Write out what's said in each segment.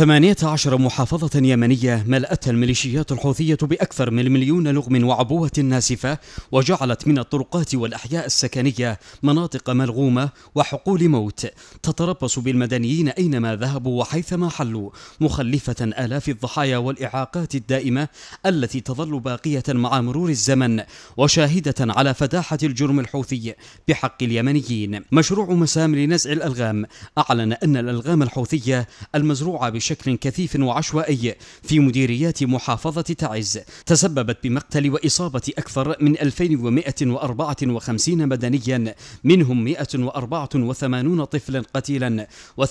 ثمانية عشر محافظة يمنية ملأتها الميليشيات الحوثية بأكثر من مليون لغم وعبوة ناسفة وجعلت من الطرقات والأحياء السكنية مناطق ملغومة وحقول موت تتربص بالمدنيين أينما ذهبوا وحيثما حلوا مخلفة آلاف الضحايا والإعاقات الدائمة التي تظل باقية مع مرور الزمن وشاهدة على فداحة الجرم الحوثي بحق اليمنيين مشروع مسام لنزع الألغام أعلن أن الألغام الحوثية المزروعة بشكل بشكل كثيف وعشوائي في مديريات محافظة تعز تسببت بمقتل وإصابة أكثر من 2154 مدنيا منهم 184 طفلا قتيلا و384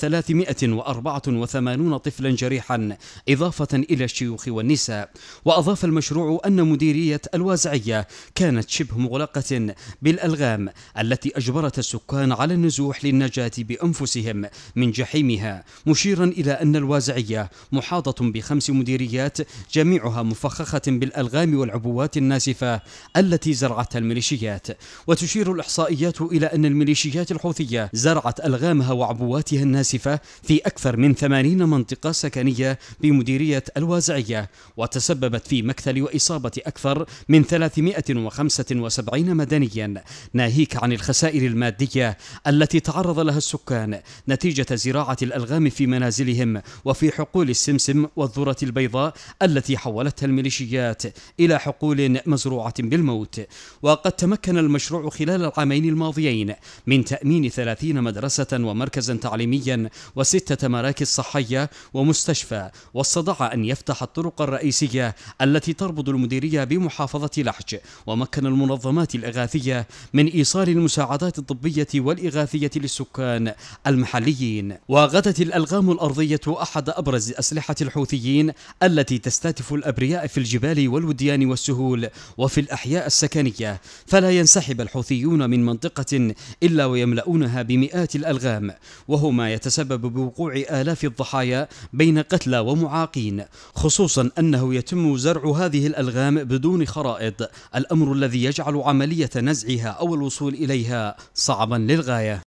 طفلا جريحا إضافة إلى الشيوخ والنساء وأضاف المشروع أن مديرية الوازعية كانت شبه مغلقة بالألغام التي أجبرت السكان على النزوح للنجاة بأنفسهم من جحيمها مشيرا إلى أن الوازعية الوازعية محاطة بخمس مديريات جميعها مفخخة بالألغام والعبوات الناسفة التي زرعتها الميليشيات وتشير الإحصائيات إلى أن الميليشيات الحوثية زرعت ألغامها وعبواتها الناسفة في أكثر من 80 منطقة سكنية بمديرية الوازعية وتسببت في مقتل وإصابة أكثر من 375 مدنيا ناهيك عن الخسائر المادية التي تعرض لها السكان نتيجة زراعة الألغام في منازلهم وفي حقول السمسم والذرة البيضاء التي حولتها الميليشيات إلى حقول مزروعة بالموت وقد تمكن المشروع خلال العامين الماضيين من تأمين ثلاثين مدرسة ومركزا تعليميا وستة مراكز صحية ومستشفى واستطاع أن يفتح الطرق الرئيسية التي تربط المديرية بمحافظة لحج ومكن المنظمات الإغاثية من إيصال المساعدات الطبية والإغاثية للسكان المحليين وغدت الألغام الأرضية أحد أحد أبرز أسلحة الحوثيين التي تستهدف الأبرياء في الجبال والوديان والسهول وفي الأحياء السكنية فلا ينسحب الحوثيون من منطقة إلا ويملؤونها بمئات الألغام وهو ما يتسبب بوقوع آلاف الضحايا بين قتلى ومعاقين خصوصا أنه يتم زرع هذه الألغام بدون خرائط الأمر الذي يجعل عملية نزعها أو الوصول إليها صعبا للغاية